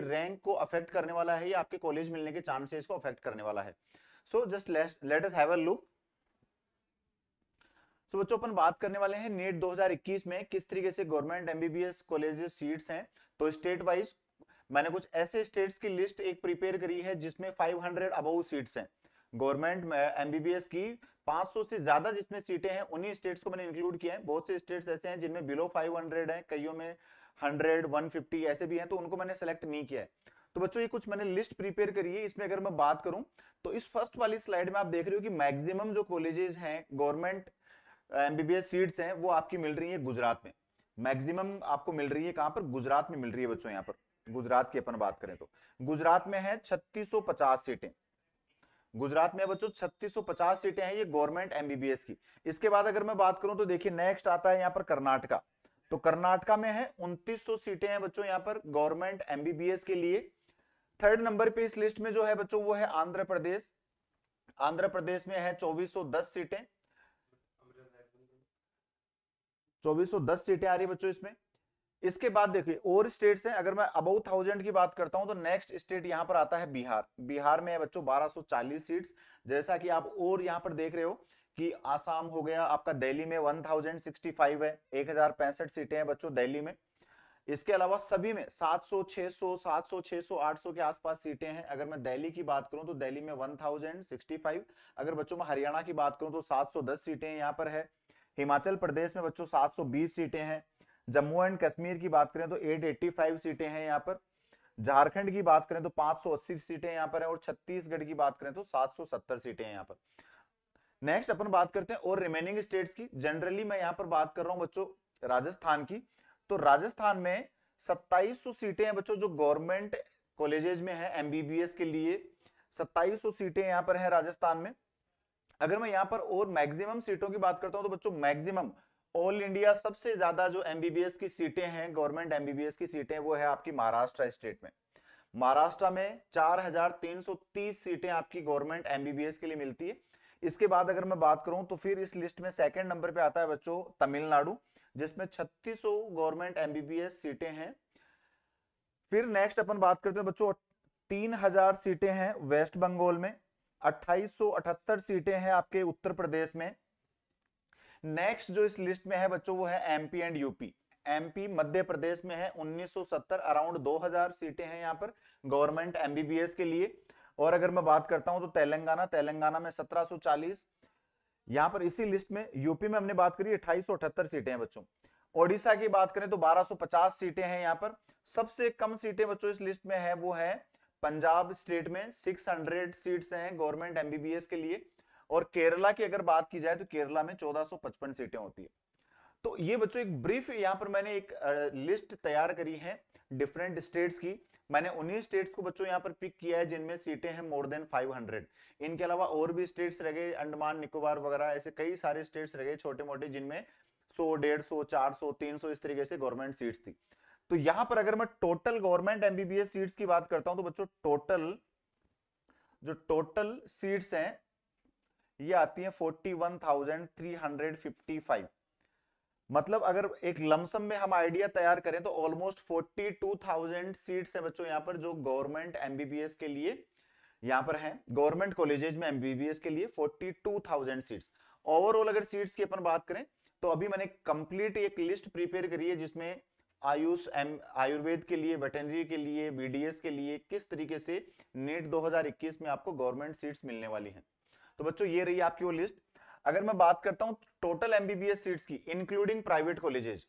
rank को affect करने वाला है या आपके कॉलेज मिलने के चांसेस को अफेक्ट करने वाला है so just let us have a look so बच्चों अपन बात करने वाले हैं नेट 2021 में किस तरीके से गवर्नमेंट एमबीबीएस कॉलेज सीट्स हैं तो स्टेट वाइज मैंने कुछ ऐसे स्टेट्स की लिस्ट एक प्रिपेयर करी है जिसमें 500 अबव सीट्स हैं गवर्नमेंट एमबीबीएस की 500 से ज्यादा जिसमें सीटें हैं उन्हीं स्टेट्स को मैंने इंक्लूड किया है बहुत से स्टेट्स ऐसे हैं जिनमें बिलो 500 हैं कईयों में 100 150 ऐसे भी हैं तो उनको मैंने सेलेक्ट नहीं किया है तो बच्चों ये कुछ मैंने लिस्ट प्रिपेयर करी है इसमें अगर मैं बात करूं तो इस फर्स्ट वाली स्लाइड में आप देख रहे हो कि मैक्सिमम जो कॉलेजेस हैं गवर्नमेंट एमबीबीएस सीट्स हैं वो आपकी मिल रही है गुजरात में मैक्सिमम आपको मिल रही है कहां पर गुजरात में मिल रही है बच्चों यहाँ पर गुजरात की अपन बात करें तो गुजरात में है 3650 सीटें गुजरात में बच्चों 3650 सीटें हैं ये गवर्नमेंट एमबीबीएस की इसके बाद अगर मैं बात करूं तो देखिए नेक्स्ट आता है यहाँ पर कर्नाटका तो कर्नाटका में है 2900 सीटें हैं बच्चों यहाँ पर गवर्नमेंट एमबीबीएस के लिए थर्ड नंबर पे इस लिस्ट में जो है बच्चों वो है आंध्र प्रदेश आंध्र प्रदेश में है चौबीस सीटें चौबीस सीटें आ रही है बच्चों इसमें इसके बाद देखिए और स्टेट्स हैं अगर मैं अबाउ थाउजेंड की बात करता हूं तो नेक्स्ट स्टेट यहां पर आता है बिहार बिहार में बारह बच्चों 1240 सीट्स जैसा कि आप और यहां पर देख रहे हो कि आसाम हो गया आपका दिल्ली में 1065 है एक सीटें हैं बच्चों दिल्ली में इसके अलावा सभी में 700 600 700 600 800 के आसपास सीटें हैं अगर मैं दिल्ली की बात करूं तो दिल्ली में फाइव अगर बच्चों में हरियाणा की बात करूं तो दस सीटें यहाँ पर है हिमाचल प्रदेश में बच्चों सात सीटें हैं जम्मू एंड कश्मीर की बात करें तो 885 सीटें हैं यहाँ पर झारखंड की बात करें तो 580 सीटें यहाँ पर हैं और छत्तीसगढ़ की बात करें तो 770 सीटें हैं यहाँ पर नेक्स्ट अपन बात करते हैं और रिमेनिंग स्टेट्स की जनरली मैं यहाँ पर बात कर रहा हूँ बच्चों राजस्थान की तो राजस्थान में सत्ताईस सीटें हैं बच्चों जो गवर्नमेंट कॉलेजेज में है एमबीबीएस के लिए सत्ताईस सीटें यहाँ पर है राजस्थान में अगर मैं यहाँ पर और मैक्सिमम सीटों की बात करता हूँ तो बच्चों मैक्सिमम ऑल इंडिया सबसे ज्यादा जो एमबीबीएस की सीटें हैं गवर्नमेंट एमबीबीएस की सीटें वो है आपकी महाराष्ट्र स्टेट में महाराष्ट्र में 4,330 सीटें आपकी गवर्नमेंट एमबीबीएस के लिए मिलती है इसके बाद अगर मैं बात करूं तो फिर इस लिस्ट में सेकंड नंबर पे आता है बच्चों तमिलनाडु जिसमें 3600 गवर्नमेंट एमबीबीएस सीटें हैं फिर नेक्स्ट अपन बात करते हैं बच्चों 3000 सीटें हैं वेस्ट बंगाल में अट्ठाईस सीटें हैं आपके उत्तर प्रदेश में नेक्स्ट जो इस लिस्ट में है बच्चों वो है MP and UP MP Madhya Pradesh में है 1970 अराउंड 2000 सीटें हैं यहाँ पर गवर्नमेंट एमबीबीएस के लिए और अगर मैं बात करता हूं तो तेलंगाना तेलंगाना में 1740 यहाँ पर इसी लिस्ट में यूपी में हमने बात करी अठाईस सीटें हैं बच्चों ओडिशा की बात करें तो 1250 सीटें हैं यहाँ पर सबसे कम सीटें बच्चों इस लिस्ट में है वो है पंजाब स्टेट में 600 सीट्स हैं गवर्नमेंट एमबीबीएस के लिए और केरला की अगर बात की जाए तो केरला में चौदह सीटें होती है तो ये बच्चों एक ब्रीफ यहाँ पर मैंने एक लिस्ट तैयार करी है डिफरेंट स्टेट्स की मैंने उन्हीं स्टेट्स को बच्चों यहाँ पर पिक किया है जिनमें सीटें हैं मोर देन 500 इनके अलावा और भी स्टेट्स रह गए अंडमान निकोबार वगैरह ऐसे कई सारे स्टेट्स रह गए छोटे मोटे जिनमें 100 डेढ़ सौ चार सौ तीन सौ इस तरीके से गवर्नमेंट सीट थी तो यहाँ पर अगर मैं टोटल गवर्नमेंट एमबीबीएस सीट्स की बात करता हूँ तो बच्चों टोटल जो टोटल सीट्स हैं ये आती है forty one thousand three hundred fifty five मतलब अगर एक लमसम में हम आइडिया तैयार करें तो almost forty two thousand seats है बच्चों यहाँ पर जो गवर्नमेंट एमबीबीएस के लिए यहाँ पर है गवर्नमेंट कॉलेजेज में एमबीबीएस के लिए forty two thousand seats overall अगर सीट्स की अपन बात करें तो अभी मैंने कंप्लीट एक लिस्ट प्रिपेयर करी है जिसमें आयुष एम आयुर्वेद के लिए वेटनरी के लिए बीडीएस के लिए किस तरीके से नेट 2021 में आपको गवर्नमेंट सीट्स मिलने वाली हैं तो बच्चों ये रही आपकी वो लिस्ट अगर मैं बात करता हूँ टोटल एमबीबीएस सीट्स की including private colleges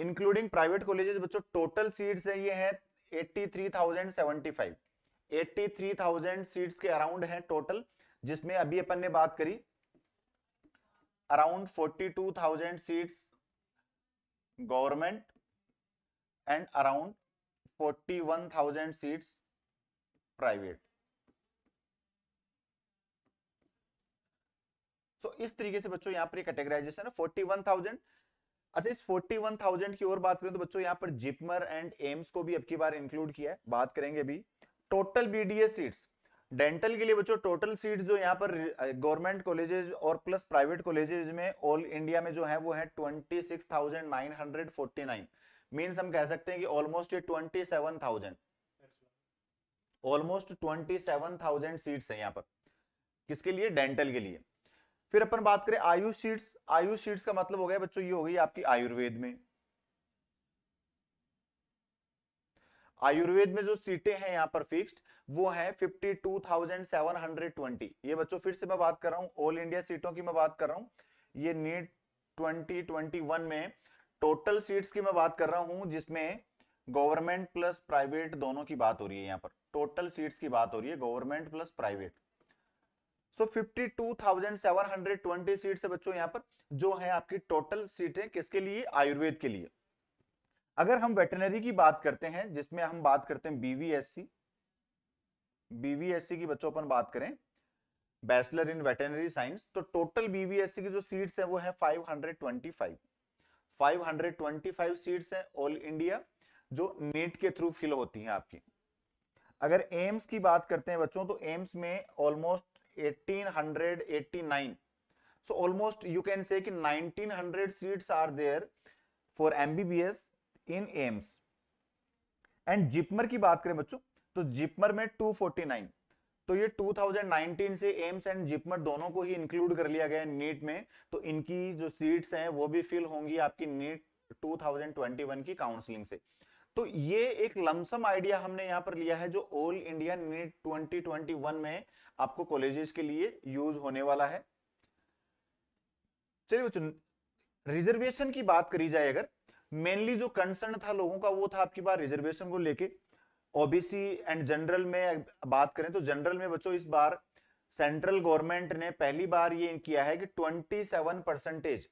including private colleges बच्चों टोटल सीट्स है ये है 83,075 83,000 सीट्स के अराउंड है टोटल जिसमें अभी अपन ने बात करी around 42,000 seats government and around 41,000 seats private so इस तरीके से बच्चों यहाँ पर कैटेगराइजेशन है फोर्टी वन थाउजेंड अच्छा इस फोर्टी वन थाउजेंड की और बात करें तो बच्चों यहाँ पर जिपमर एंड एम्स को भी अब की बार इंक्लूड किया है बात करेंगे अभी टोटल बीडीए सीट्स डेंटल के लिए बच्चों टोटल सीट जो यहाँ पर गवर्नमेंट कॉलेजेस और प्लस प्राइवेट कॉलेजेस में ऑल इंडिया में जो है वो है twenty six thousand nine hundred forty nine means हम कह सकते हैं कि ऑलमोस्ट ये twenty seven thousand almost twenty seven thousand seats है यहाँ पर किसके लिए डेंटल के लिए फिर अपन बात करें आयुष शीट्स आयुष शीट्स का मतलब हो गया बच्चों ये हो गई आपकी आयुर्वेद में आयुर्वेद में जो सीटें हैं यहाँ पर फिक्स्ड वो है 52,720 ये बच्चों फिर से मैं बात कर रहा हूँ ऑल इंडिया सीटों की मैं बात कर रहा हूं ये नीट 2021 में टोटल सीट्स की मैं बात कर रहा हूं जिसमें गवर्नमेंट प्लस प्राइवेट दोनों की बात हो रही है यहां पर टोटल सीट्स की बात हो रही है government plus private so fifty two thousand seven hundred twenty seat है बच्चों यहाँ पर जो है आपकी टोटल सीटें किसके लिए आयुर्वेद के लिए अगर हम वेटनरी की बात करते हैं जिसमें हम बात करते हैं बीवीएससी बीवीएससी की बच्चों अपन बात करें बैचलर इन वेटनरी साइंस तो टोटल बीवीएससी की जो सीट्स हैं वो है 525 525 सीट्स हैं ऑल इंडिया जो नेट के थ्रू फिल होती हैं आपकी अगर एम्स की बात करते हैं बच्चों तो एम्स में almost 1889 so almost you can say ki 1900 seats are there for mbbs in aims and JIPMER की बात करें बच्चों तो जिपमर में 249 तो ये 2019 से एम्स एंड जिपमर दोनों को ही इंक्लूड कर लिया गया है नीट में तो इनकी जो सीट्स हैं वो भी फिल होंगी आपकी नीट 2021 की काउंसलिंग से तो ये एक लमसम आइडिया हमने यहां पर लिया है जो ऑल इंडिया नीट 2021 में आपको कॉलेजेस के लिए यूज होने वाला है चलिए बच्चों रिजर्वेशन की बात करी जाए अगर मेनली जो कंसर्न था लोगों का वो था आपकी बार रिजर्वेशन को लेके ओबीसी एंड जनरल में बात करें तो जनरल में बच्चों इस बार सेंट्रल गवर्नमेंट ने पहली बार ये किया है कि 27 परसेंटेज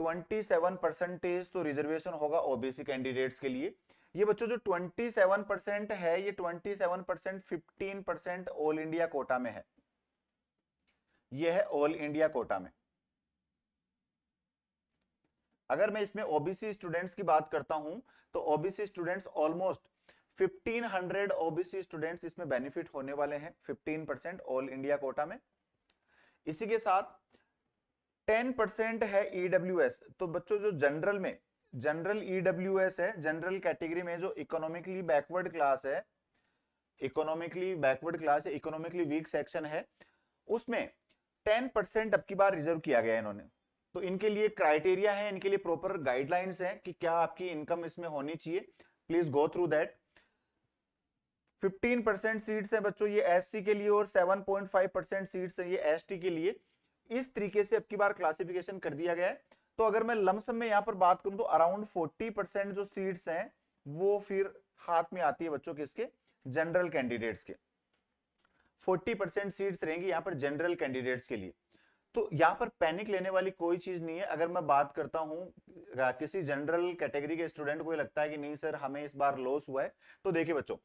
27 परसेंटेज तो रिजर्वेशन होगा ओबीसी कैंडिडेट्स के लिए ये बच्चों जो 27 परसेंट है ये 27 percent fifteen percent all India quota में है ये है ऑल इंडिया कोटा में अगर मैं इसमें ओबीसी स्टूडेंट्स की बात करता हूं तो OBC students almost 1500 OBC students इसमें बेनिफिट होने वाले हैं 15 परसेंट ऑल इंडिया कोटा में इसी के साथ 10 परसेंट है ईडब्ल्यू e तो बच्चों जो जनरल में जनरल ईडब्ल्यू e है जनरल कैटेगरी में जो इकोनॉमिकली बैकवर्ड क्लास है इकोनॉमिकली बैकवर्ड क्लास है इकोनॉमिकली वीक सेक्शन है उसमें टेन परसेंट अब की बार रिजर्व किया गया है इन्होंने तो इनके लिए क्राइटेरिया है इनके लिए प्रॉपर गाइडलाइंस है कि क्या आपकी इनकम इसमें होनी चाहिए please go through that 15 percent seats हैं बच्चों ये एससी के लिए और 7.5 परसेंट सीट्स हैं ये एसटी के लिए इस तरीके से अब की बार क्लासिफिकेशन कर दिया गया है तो अगर मैं लमसम में यहाँ पर बात करूं तो अराउंड फोर्टी परसेंट जो सीट्स हैं वो फिर हाथ में आती है बच्चों किसके जनरल कैंडिडेट्स के 40 परसेंट सीट्स रहेंगी यहाँ पर जनरल कैंडिडेट्स के लिए तो यहाँ पर पैनिक लेने वाली कोई चीज नहीं है अगर मैं बात करता हूँ किसी जनरल कैटेगरी के स्टूडेंट को लगता है कि नहीं सर हमें इस बार लॉस हुआ है तो देखिए बच्चों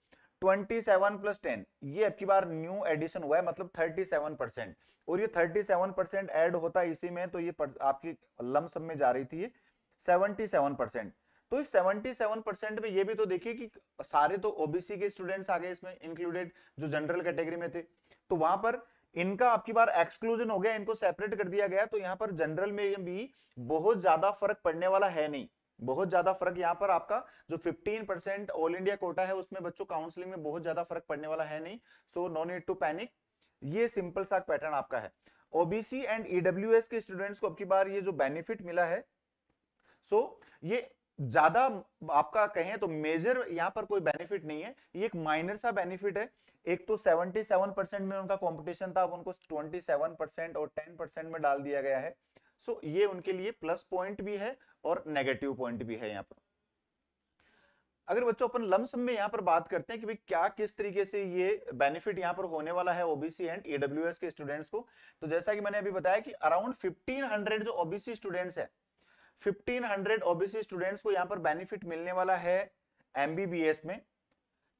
ट्वेंटी सेवन प्लस टेन ये अब बार न्यू एडिशन हुआ है मतलब थर्टी सेवन परसेंट और ये थर्टी सेवन परसेंट एड होता है इसी में तो ये आपकी लम सब में जा रही थी सेवनटी सेवन परसेंट तो इस सेवनटी सेवन परसेंट में ये भी तो देखिए कि सारे तो ओबीसी के स्टूडेंट्स आ गए इसमें इंक्लूडेड जो जनरल कैटेगरी में थे तो वहां पर इनका आपकी बार एक्सक्लूजन हो गया इनको सेपरेट कर दिया गया तो यहाँ पर जनरल में भी बहुत ज्यादा फर्क पड़ने वाला है नहीं बहुत ज्यादा फर्क यहाँ पर आपका जो 15 परसेंट ऑल इंडिया कोटा है उसमें बच्चों काउंसलिंग में बहुत ज्यादा फर्क पड़ने वाला है नहीं so no need to panic ये सिंपल सा पैटर्न आपका है ओबीसी एंड ईडब्ल्यू के स्टूडेंट्स को अब की बार ये जो बेनिफिट मिला है सो so, ये ज्यादा आपका कहें तो मेजर यहाँ पर कोई बेनिफिट नहीं है ये एक माइनर सा बेनिफिट है एक तो 77 परसेंट में उनका कंपटीशन था अब उनको 27 परसेंट और 10 परसेंट में डाल दिया गया है सो ये उनके लिए प्लस पॉइंट भी है और नेगेटिव पॉइंट भी है यहाँ पर अगर बच्चों अपन लमसम में यहाँ पर बात करते हैं कि भाई क्या किस तरीके से ये बेनिफिट यहाँ पर होने वाला है ओबीसी एंड ईडब्ल्यू के स्टूडेंट्स को तो जैसा कि मैंने अभी बताया कि अराउंड 1500 जो ओबीसी स्टूडेंट्स है 1500 ओबीसी स्टूडेंट्स को यहाँ पर बेनिफिट मिलने वाला है एमबीबीएस में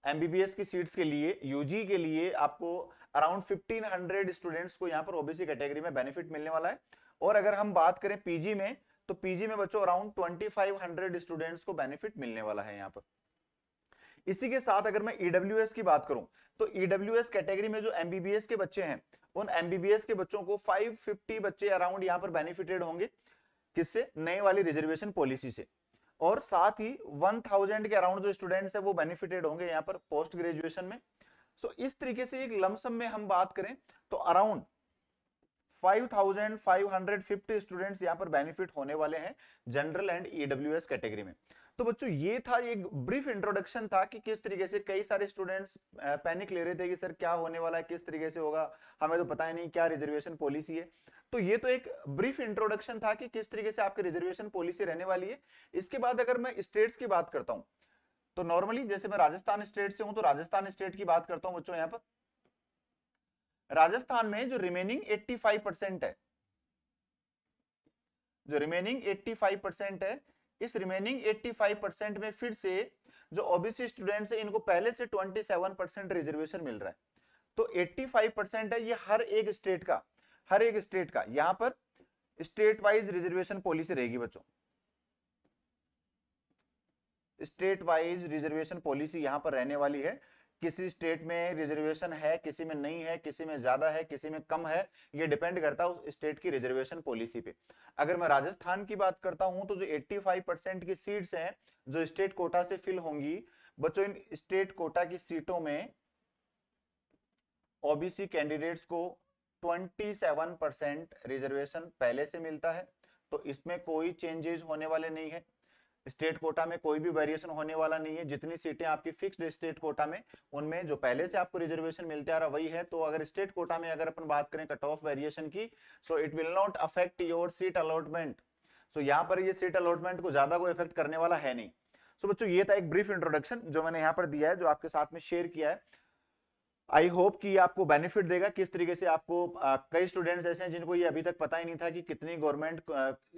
एमबीबीएस की सीट्स के लिए यूजी के लिए आपको अराउंड 1500 स्टूडेंट्स को यहाँ पर ओबीसी कैटेगरी में बेनिफिट मिलने वाला है और अगर हम बात करें पीजी में तो पीजी में बच्चों around twenty five hundred students को बेनिफिट मिलने वाला है यहाँ पर इसी के साथ अगर मैं ईडब्ल्यू e की बात करूं तो ईडब्ल्यू e कैटेगरी में जो एमबीबीएस के बच्चे हैं उन एमबीबीएस के बच्चों को फाइव बच्चे अराउंड यहाँ पर बेनिफिटेड होंगे किससे नए वाली रिजर्वेशन पॉलिसी से और साथ ही 1000 के अराउंड जो स्टूडेंट्स है वो बेनिफिटेड होंगे यहाँ पर पोस्ट ग्रेजुएशन में सो so, इस तरीके से एक लमसम में हम बात करें तो अराउंड 5,550 स्टूडेंट्स यहां पर बेनिफिट होने वाले हैं general and EWS e category में तो बच्चों ये था एक ब्रीफ इंट्रोडक्शन था कि किस तरीके से कई सारे स्टूडेंट्स पैनिक ले रहे थे कि सर क्या होने वाला है किस तरीके से होगा हमें तो पता ही नहीं क्या रिजर्वेशन पॉलिसी है तो ये तो एक ब्रीफ इंट्रोडक्शन था कि किस तरीके से आपकी रिजर्वेशन पॉलिसी रहने वाली है इसके बाद अगर मैं स्टेट्स की बात करता हूँ तो नॉर्मली जैसे मैं राजस्थान स्टेट से हूँ तो राजस्थान स्टेट की बात करता हूँ बच्चों यहाँ पर राजस्थान में जो रिमेनिंग 85 परसेंट है जो रिमेनिंग 85 परसेंट है इस रिमेनिंग 85 परसेंट में फिर से जो ओबीसी स्टूडेंट है इनको पहले से 27 परसेंट रिजर्वेशन मिल रहा है तो 85 परसेंट है ये हर एक स्टेट का हर एक स्टेट का यहां पर स्टेट वाइज रिजर्वेशन पॉलिसी रहेगी बच्चों स्टेट वाइज रिजर्वेशन पॉलिसी यहां पर रहने वाली है किसी स्टेट में रिजर्वेशन है किसी में नहीं है किसी में ज्यादा है किसी में कम है ये डिपेंड करता है उस स्टेट की रिजर्वेशन पॉलिसी पे अगर मैं राजस्थान की बात करता हूँ तो जो 85 परसेंट की सीट्स हैं जो स्टेट कोटा से फिल होंगी बच्चों इन स्टेट कोटा की सीटों में ओबीसी कैंडिडेट्स को 27 परसेंट रिजर्वेशन पहले से मिलता है तो इसमें कोई चेंजेस होने वाले नहीं है स्टेट कोटा में कोई भी वेरिएशन होने वाला नहीं है जितनी सीटें आपकी फिक्स्ड स्टेट कोटा में उनमें जो पहले से आपको रिजर्वेशन मिलते आ रहा वही है तो अगर स्टेट कोटा में अगर अपन बात करें कट ऑफ वेरिएशन की so it will not affect your seat allotment so यहाँ पर ये सीट अलॉटमेंट को ज्यादा कोई इफेक्ट करने वाला है नहीं सो so, बच्चों ये था एक ब्रीफ इंट्रोडक्शन जो मैंने यहाँ पर दिया है जो आपके साथ में शेयर किया है आई होप कि ये आपको बेनिफिट देगा किस तरीके से आपको आ, कई स्टूडेंट्स ऐसे हैं जिनको ये अभी तक पता ही नहीं था कि कितनी गवर्नमेंट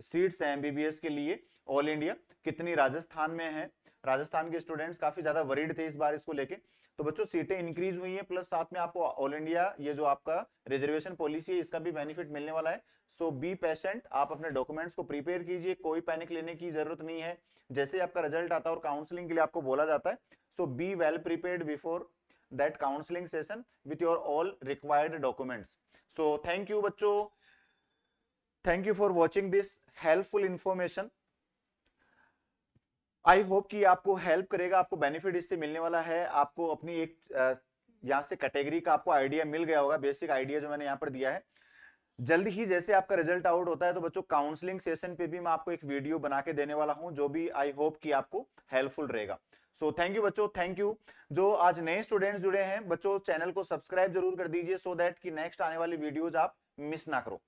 सीट्स हैं एमबीबीएस के लिए ऑल इंडिया कितनी राजस्थान में है राजस्थान के स्टूडेंट्स काफी ज्यादा वरीड थे इस बार इसको लेके तो बच्चों सीटें इंक्रीज हुई हैं प्लस साथ में आपको ऑल इंडिया ये जो आपका रिजर्वेशन पॉलिसी है इसका भी बेनिफिट मिलने वाला है सो बी पेशेंट आप अपने डॉक्यूमेंट्स को प्रिपेयर कीजिए कोई पैनिक लेने की जरूरत नहीं है जैसे आपका रिजल्ट आता है और काउंसलिंग के लिए आपको बोला जाता है so be well prepare before that counselling session with your all required documents so thank you बच्चों thank you for watching this helpful information I hope कि आपको हेल्प करेगा आपको बेनिफिट इससे मिलने वाला है आपको अपनी एक यहाँ से कैटेगरी का आपको आइडिया मिल गया होगा बेसिक आइडिया जो मैंने यहाँ पर दिया है जल्द ही जैसे आपका रिजल्ट आउट होता है तो बच्चों काउंसलिंग सेशन पे भी मैं आपको एक वीडियो बना के देने वाला हूँ जो भी आई होप कि आपको हेल्पफुल रहेगा सो थैंक यू बच्चों थैंक यू जो आज नए स्टूडेंट्स जुड़े हैं बच्चों चैनल को सब्सक्राइब जरूर कर दीजिए सो so दैट कि नेक्स्ट आने वाली वीडियोज आप मिस ना करो